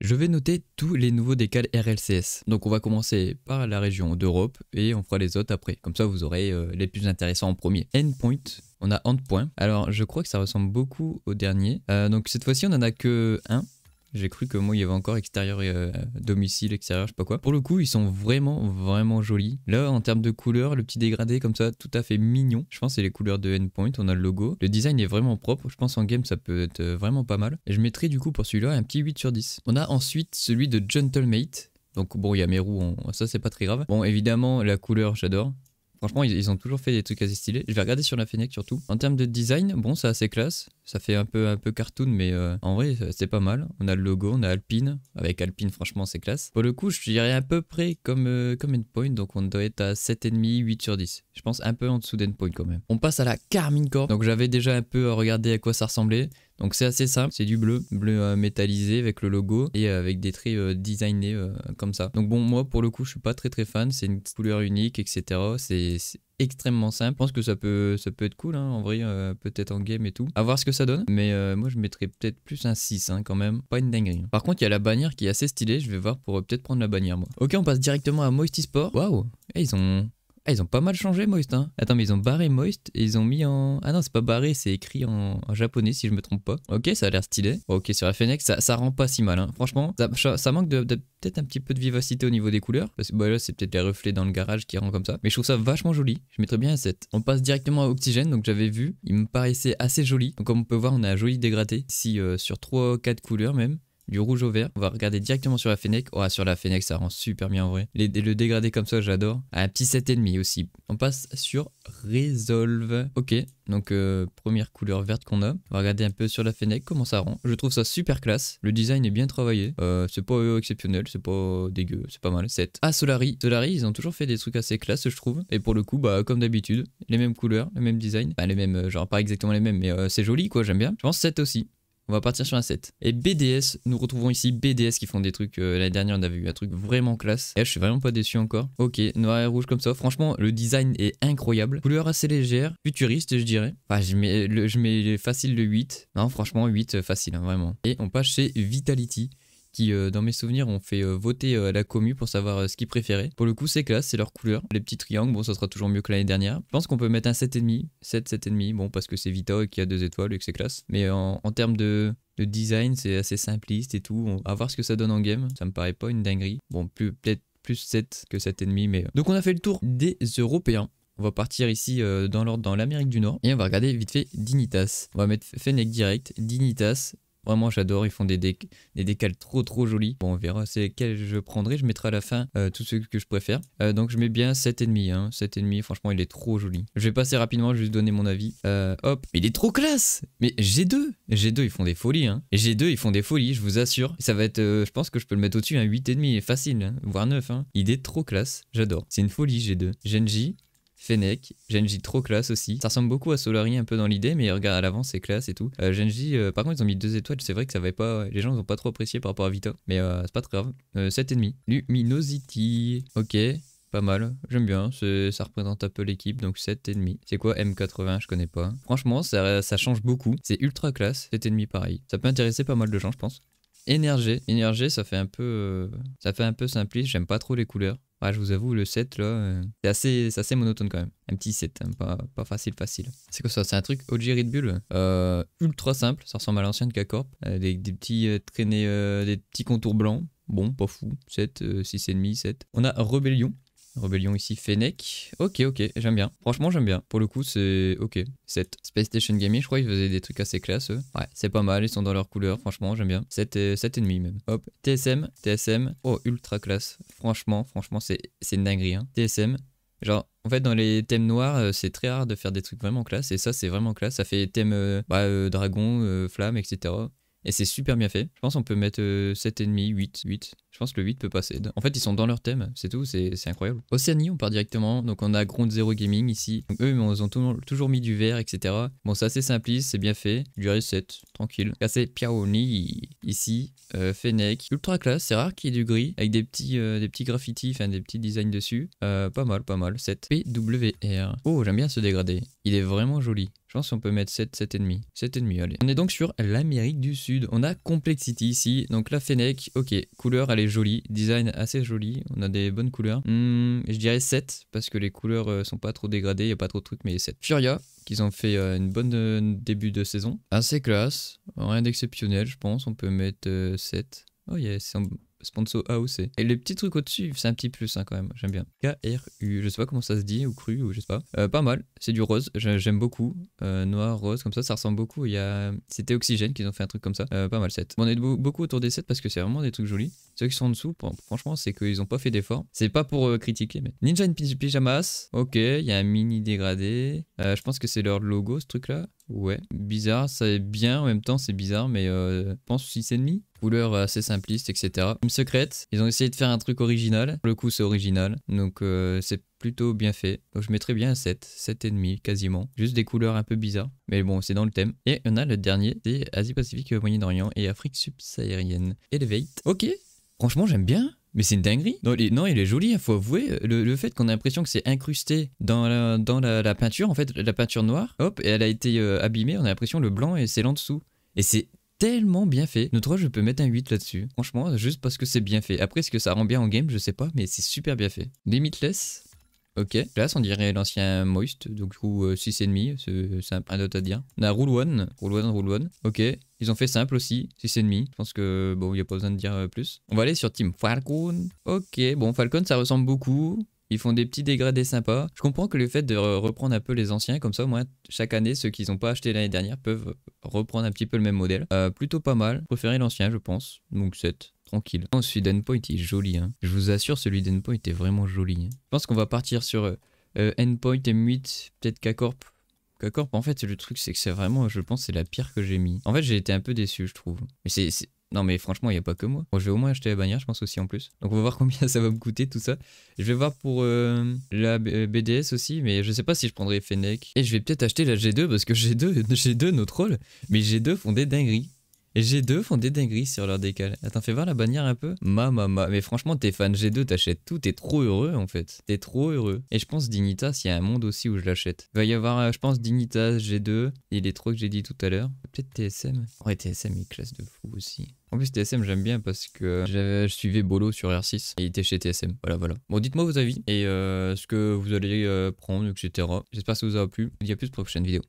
Je vais noter tous les nouveaux décals RLCS. Donc on va commencer par la région d'Europe et on fera les autres après. Comme ça vous aurez euh, les plus intéressants en premier. Endpoint, on a endpoint. Alors je crois que ça ressemble beaucoup au dernier. Euh, donc cette fois-ci on en a que un. J'ai cru que moi il y avait encore extérieur et euh, domicile, extérieur, je sais pas quoi. Pour le coup, ils sont vraiment, vraiment jolis. Là, en termes de couleurs, le petit dégradé comme ça, tout à fait mignon. Je pense que c'est les couleurs de Endpoint. On a le logo. Le design est vraiment propre. Je pense en game, ça peut être euh, vraiment pas mal. Et je mettrai du coup pour celui-là un petit 8 sur 10. On a ensuite celui de Gentlemate. Donc bon, il y a mes roues, ça c'est pas très grave. Bon, évidemment, la couleur, j'adore. Franchement, ils, ont toujours fait des trucs assez stylés. Je vais regarder sur la Fennec surtout. En termes de design, bon, c'est assez classe. Ça fait un peu, un peu cartoon, mais euh, en vrai, c'est pas mal. On a le logo, on a Alpine. Avec Alpine, franchement, c'est classe. Pour le coup, je dirais à peu près comme, euh, comme Endpoint. Donc, on doit être à 7,5, 8 sur 10. Je pense un peu en dessous d'Endpoint quand même. On passe à la Carmine Corp. Donc, j'avais déjà un peu regardé à quoi ça ressemblait. Donc c'est assez simple, c'est du bleu, bleu euh, métallisé avec le logo et euh, avec des traits euh, designés comme ça. Donc bon, moi pour le coup, je suis pas très très fan, c'est une couleur unique, etc. C'est extrêmement simple. Je pense que ça peut, ça peut être cool, hein, en vrai, peut-être en game et tout. A voir ce que ça donne. Mais moi, je mettrais peut-être plus un 6 hein, quand même. Pas une dinguerie. Hein. Par contre, il y a la bannière qui est assez stylée. Je vais voir pour peut-être prendre la bannière, moi. Ok, on passe directement à Moisty Sport. Waouh! Eh, ils ont ah, ils ont pas mal changé Moist. Hein. Attends, mais ils ont barré Moist et ils ont mis en. Ah non, c'est pas barré, c'est écrit en... japonais si je me trompe pas. Ok, ça a l'air stylé. Ok, sur FNX, ça, ça rend pas si mal. Hein. Franchement, ça, manque peut-être un petit peu de vivacité au niveau des couleurs. Parce que bah, là, c'est peut-être les reflets dans le garage qui rend comme ça. Mais je trouve ça vachement joli. Je mettrais bien un 7. On passe directement à Oxygène. Donc j'avais vu, il me paraissait assez joli. Donc comme on peut voir, on a un joli dégradé. Ici, euh, sur 3-4 couleurs même du rouge au vert. On va regarder directement sur la Fennec. Oh, sur la Fennec, ça rend super bien en vrai. Les, le dégradé comme ça, j'adore. Un petit 7,5 aussi. On passe sur Resolve. Ok, donc euh, première couleur verte qu'on a. On va regarder un peu sur la Fennec comment ça rend. Je trouve ça super classe. Le design est bien travaillé. Euh, c'est pas exceptionnel, c'est pas dégueu, c'est pas mal. 7. Ah, Solari. Solari, ils ont toujours fait des trucs assez classe, je trouve. Et pour le coup, bah, comme d'habitude, les mêmes couleurs, le même design. les mêmes, euh, genre pas exactement les mêmes, mais euh, c'est joli quoi, j'aime bien. Je pense 7 aussi. On va partir sur un 7. Et BDS, nous retrouvons ici BDS qui font des trucs. Euh, l'année dernière, on avait eu un truc vraiment classe. Et eh, je suis vraiment pas déçu encore. Ok, noir et rouge comme ça. Franchement, le design est incroyable. Couleur assez légère, futuriste, je dirais. Enfin, je mets, le, je mets facile le 8. Non, franchement, 8 euh, facile, hein, vraiment. Et on passe chez Vitality qui, euh, dans mes souvenirs, ont fait euh, voter euh, la commu pour savoir ce qu'ils préféraient. Pour le coup, c'est classe, c'est leur couleur. Les petits triangles, bon, ça sera toujours mieux que l'année dernière. Je pense qu'on peut mettre un 7,5, 7, 7,5, bon, parce que c'est Vita et qu'il y a deux étoiles et que c'est classe. Mais en, termes de, design, c'est assez simpliste et tout. On va voir ce que ça donne en game. Ça me paraît pas une dinguerie. Bon, plus peut-être plus 7 que 7,5, mais... Donc on a fait le tour des Européens. On va partir ici dans l'ordre dans l'Amérique du Nord et on va regarder vite fait Dignitas. On va mettre Fennec direct, Dignitas, Vraiment, j'adore. Ils font des, décales trop, trop jolis. Bon, on verra c'est quel je prendrai. Je mettrai à la fin euh, tout tous ceux que je préfère. Euh, donc, je mets bien 7,5. 7,5, hein. franchement, il est trop joli. Je vais passer rapidement, je vais juste donner mon avis. Euh, hop, il est trop classe. Mais G2, G2, ils font des folies. Hein. G2, ils font des folies, je vous assure. Ça va être, je pense que je peux le mettre au-dessus, un 8,5, facile, hein. voire 9. Hein. Il est trop classe. J'adore. C'est une folie, G2. Genji, Fennec, Genji trop classe aussi. Ça ressemble beaucoup à Solari un peu dans l'idée, mais regarde à l'avance c'est classe et tout. Euh, Genji, euh, par contre ils ont mis deux étoiles, c'est vrai que ça pas, les gens ne ont pas trop apprécié par rapport à Vita, mais euh, c'est pas très grave. 7,5. Luminosity, ok. Pas mal, j'aime bien, ça représente un peu l'équipe, donc 7,5. C'est quoi M80 Je connais pas. Franchement, ça, change beaucoup. C'est ultra classe, 7,5 pareil. Ça peut intéresser pas mal de gens, je pense. Énergie, énergie, ça fait un peu, ça fait un peu simpliste. J'aime pas trop les couleurs. Ouais, je vous avoue, le 7, là, euh, c'est assez, assez monotone quand même. Un petit 7, hein, pas, facile, facile. C'est quoi ça C'est un truc OG Red Bull, euh, ultra simple, ça ressemble à l'ancienne K-Corp, euh, des petits traînés, des petits contours blancs. Bon, pas fou, 7, 6,5, 7. On a Rebellion, Rébellion ici, Fennec. Ok, ok, j'aime bien. Franchement, j'aime bien. Pour le coup, c'est ok. 7. Space Station Gaming, je crois qu'ils faisaient des trucs assez classe. Eux. Ouais, c'est pas mal. Ils sont dans leur couleur. Franchement, j'aime bien. 7 et, même. Hop. TSM, TSM. Oh, ultra classe. Franchement, franchement, c'est une dinguerie. Hein. TSM. Genre, en fait, dans les thèmes noirs, euh, c'est très rare de faire des trucs vraiment classe. Et ça, c'est vraiment classe. Ça fait thème euh, bah, euh, dragon, flamme, etc. Et c'est super bien fait. Je pense qu'on peut mettre ennemis, 8, 8. Je pense que le 8 peut passer. En fait, ils sont dans leur thème, c'est tout, c'est incroyable. Océanie, on part directement. Donc, on a Ground Zero Gaming ici. eux, ils ont toujours mis du vert, etc. Bon, c'est assez simpliste, c'est bien fait. Durée 7, tranquille. Casser Piaoni ici. Euh, Fennec. Ultra classe, c'est rare qu'il y ait du gris avec des petits, euh, des petits graffitis, enfin des petits designs dessus. Euh, pas mal, pas mal. 7. PWR. Oh, j'aime bien ce dégradé. Il est vraiment joli. Je pense qu'on peut mettre 7, 7,5. 7,5, allez. On est donc sur l'Amérique du Sud. On a Complexity ici. Donc la Fennec, ok, couleur, elle est joli, design assez joli, on a des bonnes couleurs. Hmm, je dirais 7 parce que les couleurs euh, sont pas trop dégradées, il y a pas trop de trucs mais 7. Furia, qu'ils ont fait euh, une bonne euh, début de saison, assez classe, rien d'exceptionnel je pense, on peut mettre 7. Oh yes, bon Sponsor AOC. Et le petit truc au-dessus, c'est un petit plus hein, quand même, j'aime bien. KRU, je sais pas comment ça se dit, ou cru, ou je sais pas. Euh, pas mal, c'est du rose, j'aime beaucoup. Euh, noir, rose, comme ça, ça ressemble beaucoup. Il y a... C'était Oxygène qu'ils ont fait un truc comme ça. Euh, pas mal, 7. On est beaucoup autour des 7 parce que c'est vraiment des trucs jolis. Ceux qui sont en dessous, franchement, c'est qu'ils ont pas fait d'efforts. C'est pas pour critiquer, mais. Ninja in Pyjamas, ok, il y a un mini dégradé. je pense que c'est leur logo, ce truc-là ouais. Bizarre, ça est bien en même temps, c'est bizarre, mais pense euh, je pense 6,5 couleur euh, assez simpliste, etc. Une secrète, ils ont essayé de faire un truc original. Pour le coup, c'est original, donc euh, c'est plutôt bien fait. Donc je mettrais bien 7, 7,5 quasiment. Juste des couleurs un peu bizarres, mais bon, c'est dans le thème. Et on a le dernier, c'est Asie-Pacifique, Moyen-Orient et Afrique subsaharienne. Elevate. Ok, franchement, j'aime bien. Mais c'est une dinguerie. Non il, est, joli, il faut avouer. Le, fait qu'on a l'impression que c'est incrusté dans, la, dans la, peinture, en fait, la peinture noire, hop, et elle a été euh, abîmée, on a l'impression le blanc est en dessous. Et c'est tellement bien fait. Notre 3, je peux mettre un 8 là-dessus. Franchement, juste parce que c'est bien fait. Après, est ce que ça rend bien en game, je sais pas, mais c'est super bien fait. Limitless, Ok, là, on dirait l'ancien Moist, donc du coup 6,5, euh, c'est un d'autre à dire. On a Rule 1, Rule 1, Rule 1, ok. Ils ont fait simple aussi, 6,5. Je pense que bon, il n'y a pas besoin de dire euh, plus. On va aller sur Team Falcon. Ok, bon, Falcon ça ressemble beaucoup. Ils font des petits dégradés sympas. Je comprends que le fait de reprendre un peu les anciens, comme ça, moi, chaque année, ceux qui n'ont pas acheté l'année dernière peuvent reprendre un petit peu le même modèle. Euh, plutôt pas mal. Préférer l'ancien, je pense. Donc 7 tranquille. Oh, celui d'Endpoint est joli. Hein. Je vous assure, celui d'Endpoint est vraiment joli. Hein. Je pense qu'on va partir sur euh, euh, Endpoint, M8, peut-être K-Corp. K-Corp, en fait, le truc, c'est que c'est vraiment, je pense, c'est la pire que j'ai mis. En fait, j'ai été un peu déçu, je trouve. Mais c'est non, mais franchement, il n'y a pas que moi. Bon, je vais au moins acheter la bannière, je pense aussi en plus. Donc, on va voir combien ça va me coûter tout ça. Je vais voir pour euh, la BDS euh, aussi, mais je sais pas si je prendrai Fennec. Et je vais peut-être acheter la G2 parce que G2, G2 nos rôle mais G2 font des dingueries. G2 font des dingueries sur leur décal. Attends, fais voir la bannière un peu. Ma, ma, ma. Mais franchement, t'es fan G2, t'achètes tout, t'es trop heureux en fait. T'es trop heureux. Et je pense Dignitas, il y a un monde aussi où je l'achète. Il va y avoir, euh, je pense, Dignitas, G2, Il est trop que j'ai dit tout à l'heure. Peut-être TSM. Ouais, TSM, il classe de fou aussi. En plus, TSM, j'aime bien parce que je suivais Bolo sur R6 et il était chez TSM. Voilà, voilà. Bon, dites-moi vos avis et euh, ce que vous allez euh, prendre, etc. J'espère que ça vous aura plu. Je vous dis à plus pour la prochaine vidéo.